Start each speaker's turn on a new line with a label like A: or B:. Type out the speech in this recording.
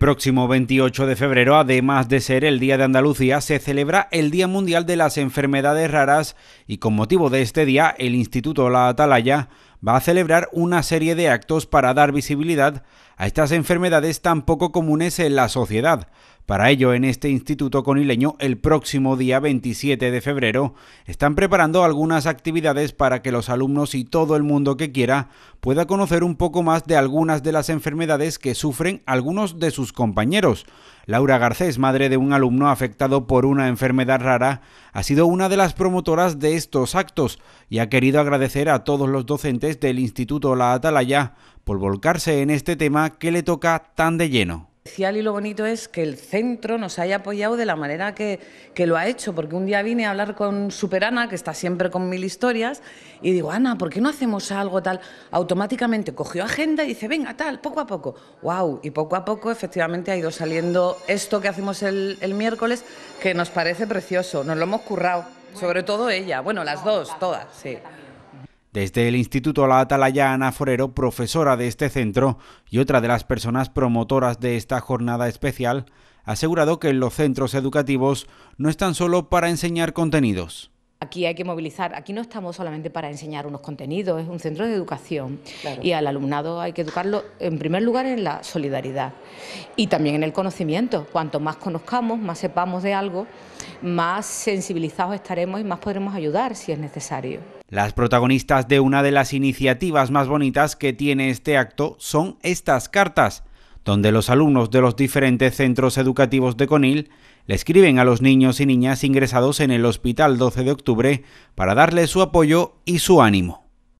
A: próximo 28 de febrero, además de ser el Día de Andalucía, se celebra el Día Mundial de las Enfermedades Raras y con motivo de este día el Instituto La Atalaya va a celebrar una serie de actos para dar visibilidad a estas enfermedades tan poco comunes en la sociedad. Para ello, en este instituto conileño, el próximo día 27 de febrero, están preparando algunas actividades para que los alumnos y todo el mundo que quiera pueda conocer un poco más de algunas de las enfermedades que sufren algunos de sus compañeros. Laura Garcés, madre de un alumno afectado por una enfermedad rara, ha sido una de las promotoras de estos actos y ha querido agradecer a todos los docentes del Instituto La Atalaya por volcarse en este tema que le toca tan de lleno
B: y lo bonito es que el centro nos haya apoyado de la manera que, que, lo ha hecho, porque un día vine a hablar con Superana, que está siempre con mil historias, y digo, Ana, ¿por qué no hacemos algo tal? Automáticamente cogió agenda y dice, venga, tal, poco a poco. ¡Wow! Y poco a poco, efectivamente, ha ido saliendo esto que hacemos el, el miércoles, que nos parece precioso, nos lo hemos currado, sobre todo ella, bueno, las dos, todas, sí.
A: Desde el Instituto La Atalaya, Ana Forero, profesora de este centro y otra de las personas promotoras de esta jornada especial, ha asegurado que los centros educativos no están solo para enseñar contenidos.
C: Aquí hay que movilizar, aquí no estamos solamente para enseñar unos contenidos, es un centro de educación y al alumnado hay que educarlo en primer lugar en la solidaridad y también en el conocimiento. Cuanto más conozcamos, más sepamos de algo, más sensibilizados estaremos y más podremos ayudar si es necesario.
A: Las protagonistas de una de las iniciativas más bonitas que tiene este acto son estas cartas, donde los alumnos de los diferentes centros educativos de Conil le escriben a los niños y niñas ingresados en el hospital 12 de octubre para darles su apoyo y su ánimo.